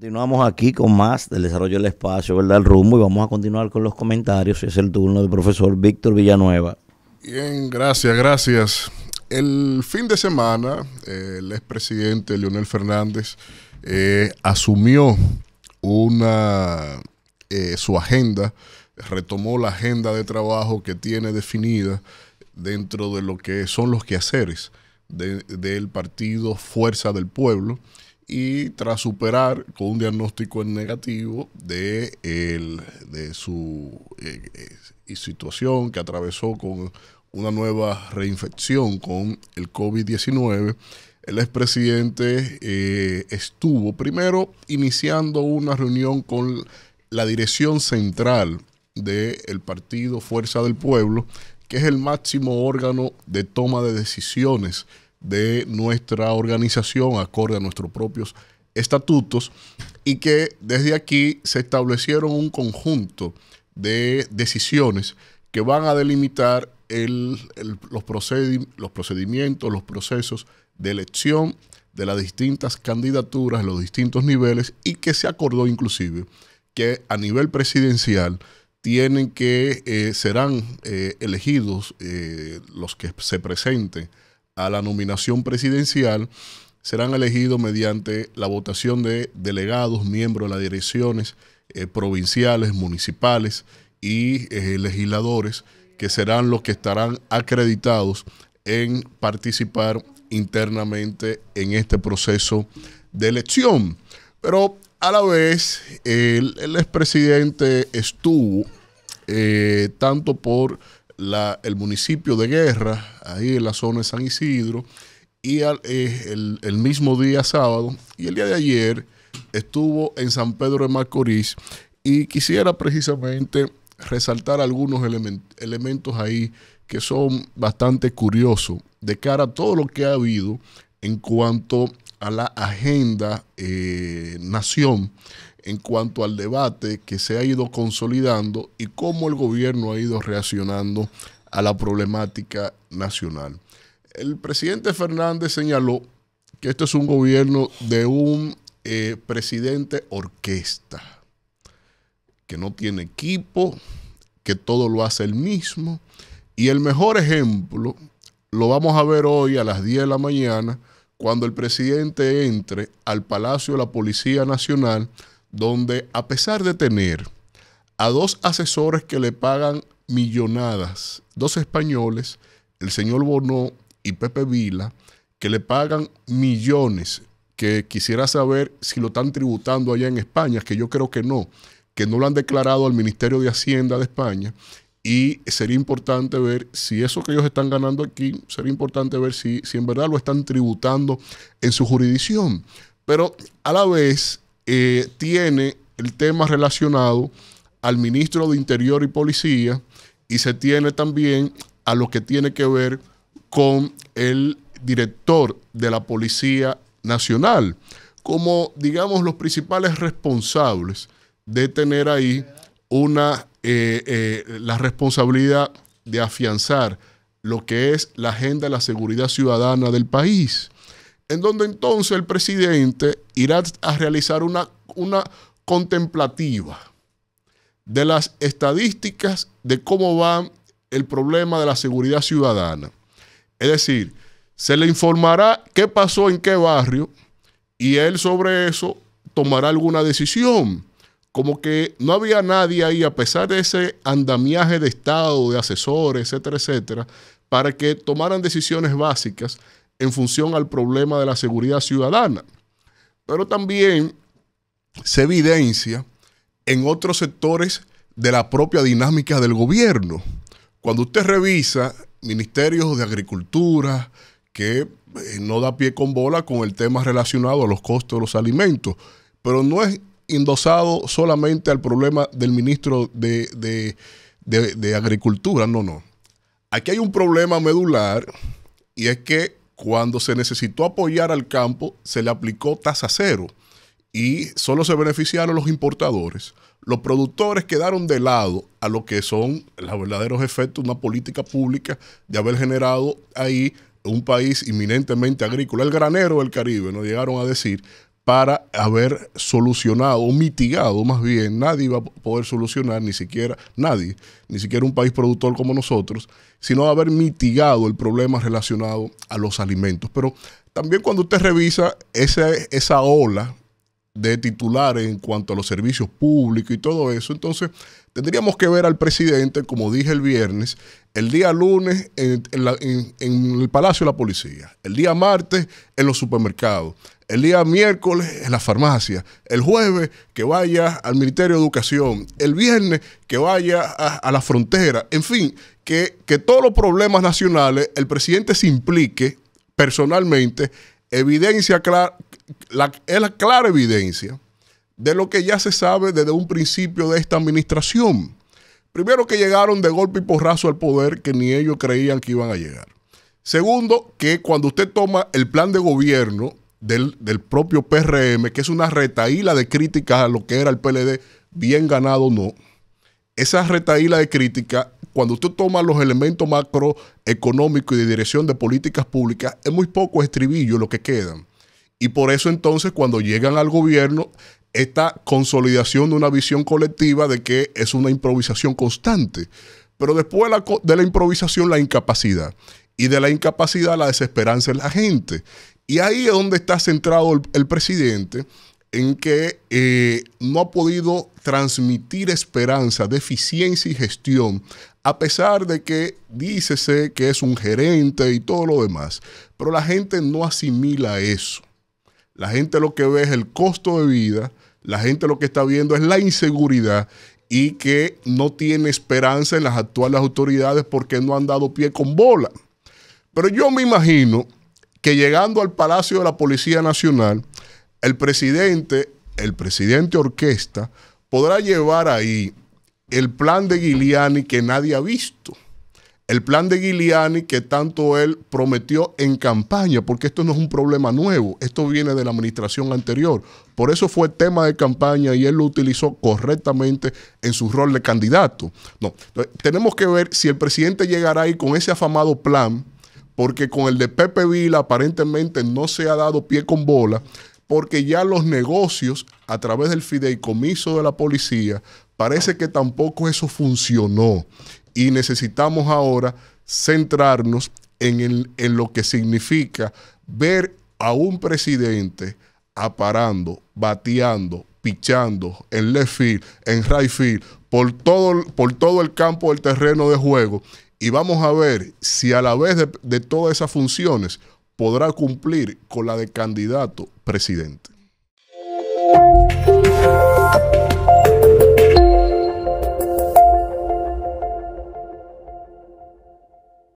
Continuamos aquí con más del desarrollo del espacio, ¿verdad? El rumbo y vamos a continuar con los comentarios. Es el turno del profesor Víctor Villanueva. Bien, gracias, gracias. El fin de semana, el expresidente Leonel Fernández eh, asumió una eh, su agenda, retomó la agenda de trabajo que tiene definida dentro de lo que son los quehaceres del partido Fuerza del Pueblo y tras superar con un diagnóstico en negativo de, el, de su eh, eh, situación que atravesó con una nueva reinfección con el COVID-19, el expresidente eh, estuvo primero iniciando una reunión con la dirección central del partido Fuerza del Pueblo, que es el máximo órgano de toma de decisiones de nuestra organización acorde a nuestros propios estatutos y que desde aquí se establecieron un conjunto de decisiones que van a delimitar los, procedimientos, los procesos de elección de las distintas candidaturas, los distintos niveles y que se acordó inclusive que a nivel presidencial tienen que eh, serán eh, elegidos eh, los que se presenten a la nominación presidencial serán elegidos mediante la votación de delegados, miembros de las direcciones eh, provinciales, municipales y eh, legisladores, que serán los que estarán acreditados en participar internamente en este proceso de elección. Pero a la vez, el, expresidente estuvo eh, tanto por el municipio de Guerra, ahí en la zona de San Isidro, y eh, el, mismo día sábado y el día de ayer estuvo en San Pedro de Macorís y quisiera precisamente resaltar algunos elementos ahí que son bastante curiosos de cara a todo lo que ha habido en cuanto a la agenda eh, nación en cuanto al debate que se ha ido consolidando y cómo el gobierno ha ido reaccionando a la problemática nacional. El presidente Fernández señaló que esto es un gobierno de un eh, presidente orquesta, que no tiene equipo, que todo lo hace él mismo. Y el mejor ejemplo lo vamos a ver hoy a las 10 de la mañana, cuando el presidente entre al Palacio de la Policía Nacional donde a pesar de tener a dos asesores que le pagan millonadas, dos españoles, el señor Bono y Pepe Vila, que le pagan millones, que quisiera saber si lo están tributando allá en España, que yo creo que no, que no lo han declarado al Ministerio de Hacienda de España. Y sería importante ver si eso que ellos están ganando aquí, sería importante ver si, si en verdad lo están tributando en su jurisdicción. Pero a la vez, eh, tiene el tema relacionado al ministro de Interior y Policía y se tiene también a lo que tiene que ver con el director de la Policía Nacional, como digamos los principales responsables de tener ahí una eh, eh, la responsabilidad de afianzar lo que es la agenda de la seguridad ciudadana del país en donde entonces el presidente irá a realizar una, una contemplativa de las estadísticas de cómo va el problema de la seguridad ciudadana. Es decir, se le informará qué pasó en qué barrio y él sobre eso tomará alguna decisión. Como que no había nadie ahí, a pesar de ese andamiaje de Estado, de asesores, etcétera, etcétera, para que tomaran decisiones básicas en función al problema de la seguridad ciudadana. Pero también se evidencia en otros sectores de la propia dinámica del gobierno. Cuando usted revisa ministerios de agricultura, que eh, no da pie con bola con el tema relacionado a los costos de los alimentos, pero no es endosado solamente al problema del ministro de, de Agricultura, no, no. Aquí hay un problema medular y es que cuando se necesitó apoyar al campo, se le aplicó tasa cero y solo se beneficiaron los importadores. Los productores quedaron de lado a lo que son los verdaderos efectos de una política pública de haber generado ahí un país inminentemente agrícola, el granero del Caribe, nos llegaron a decir, para haber solucionado, o mitigado más bien, nadie va a poder solucionar, ni siquiera nadie, ni siquiera un país productor como nosotros, sino haber mitigado el problema relacionado a los alimentos. Pero también cuando usted revisa esa, esa ola de titulares en cuanto a los servicios públicos y todo eso. Entonces, tendríamos que ver al presidente, como dije el viernes, el día lunes en, el Palacio de la Policía, el día martes en los supermercados, el día miércoles en la farmacia el jueves que vaya al Ministerio de Educación, el viernes que vaya a, la frontera, en fin, que, que todos los problemas nacionales el presidente se implique personalmente evidencia clara, es la clara evidencia de lo que ya se sabe desde un principio de esta administración. Primero que llegaron de golpe y porrazo al poder que ni ellos creían que iban a llegar. Segundo, que cuando usted toma el plan de gobierno del, del propio PRM, que es una retaíla de críticas a lo que era el PLD, bien ganado o no, esa retaíla de críticas cuando usted toma los elementos macroeconómicos y de dirección de políticas públicas, es muy poco estribillo lo que quedan. Y por eso entonces cuando llegan al gobierno, esta consolidación de una visión colectiva de que es una improvisación constante. Pero después de la improvisación, la incapacidad. Y de la incapacidad, la desesperanza en la gente. Y ahí es donde está centrado el, presidente, en que eh, no ha podido transmitir esperanza, deficiencia y gestión a pesar de que dícese que es un gerente y todo lo demás. Pero la gente no asimila eso. La gente lo que ve es el costo de vida, la gente lo que está viendo es la inseguridad y que no tiene esperanza en las actuales autoridades porque no han dado pie con bola. Pero yo me imagino que llegando al Palacio de la Policía Nacional, el presidente, el presidente orquesta, podrá llevar ahí el plan de Giuliani que nadie ha visto. El plan de Giuliani que tanto él prometió en campaña, porque esto no es un problema nuevo, esto viene de la administración anterior. Por eso fue tema de campaña y él lo utilizó correctamente en su rol de candidato. No, eh, tenemos que ver si el presidente llegará ahí con ese afamado plan, porque con el de Pepe Vila aparentemente no se ha dado pie con bola, porque ya los negocios a través del fideicomiso de la policía Parece que tampoco eso funcionó y necesitamos ahora centrarnos en, lo que significa ver a un presidente aparando, bateando, pichando en left field, en right field, por todo, por todo el campo del terreno de juego. Y vamos a ver si a la vez de, de todas esas funciones podrá cumplir con la de candidato presidente.